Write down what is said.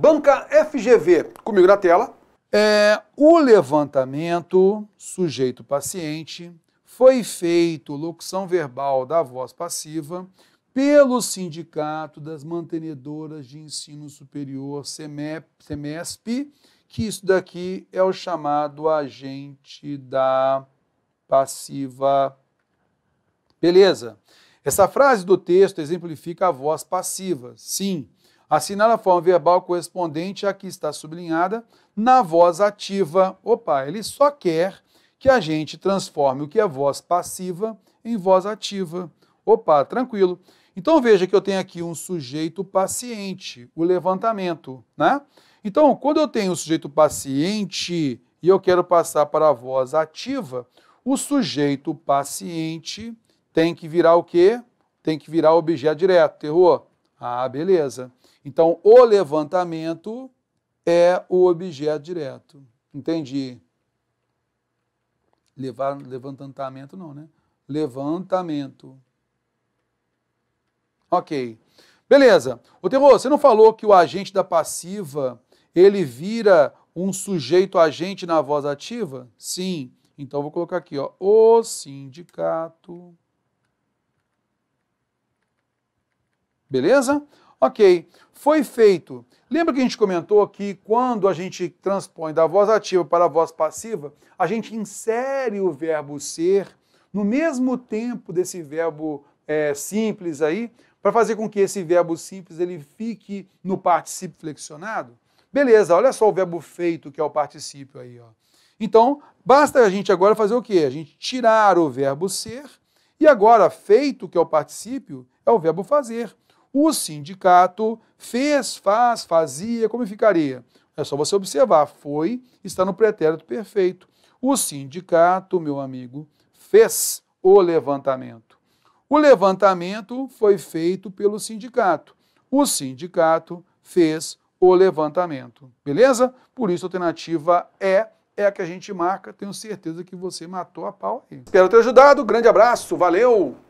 Banca FGV, comigo na tela. É, o levantamento, sujeito paciente, foi feito locução verbal da voz passiva pelo Sindicato das Mantenedoras de Ensino Superior, CEMEP, CEMESP, que isso daqui é o chamado agente da passiva. Beleza? Essa frase do texto exemplifica a voz passiva. Sim, Assinala a forma verbal correspondente à que está sublinhada na voz ativa. Opa, ele só quer que a gente transforme o que é voz passiva em voz ativa. Opa, tranquilo. Então veja que eu tenho aqui um sujeito paciente, o levantamento, né? Então, quando eu tenho o sujeito paciente e eu quero passar para a voz ativa, o sujeito paciente tem que virar o quê? Tem que virar objeto direto, terror. Ah, beleza. Então, o levantamento é o objeto direto. Entendi. Levar, levantamento não, né? Levantamento. Ok. Beleza. O Terror, você não falou que o agente da passiva, ele vira um sujeito agente na voz ativa? Sim. Então, vou colocar aqui, ó, o sindicato Beleza? Ok. Foi feito. Lembra que a gente comentou que quando a gente transpõe da voz ativa para a voz passiva, a gente insere o verbo ser no mesmo tempo desse verbo é, simples aí, para fazer com que esse verbo simples ele fique no particípio flexionado? Beleza, olha só o verbo feito que é o particípio aí. Ó. Então, basta a gente agora fazer o quê? A gente tirar o verbo ser e agora feito, que é o particípio, é o verbo fazer o sindicato fez, faz, fazia, como ficaria? É só você observar, foi, está no pretérito perfeito. O sindicato, meu amigo, fez o levantamento. O levantamento foi feito pelo sindicato. O sindicato fez o levantamento. Beleza? Por isso a alternativa é é a que a gente marca. Tenho certeza que você matou a pau aí. Espero ter ajudado. Grande abraço. Valeu!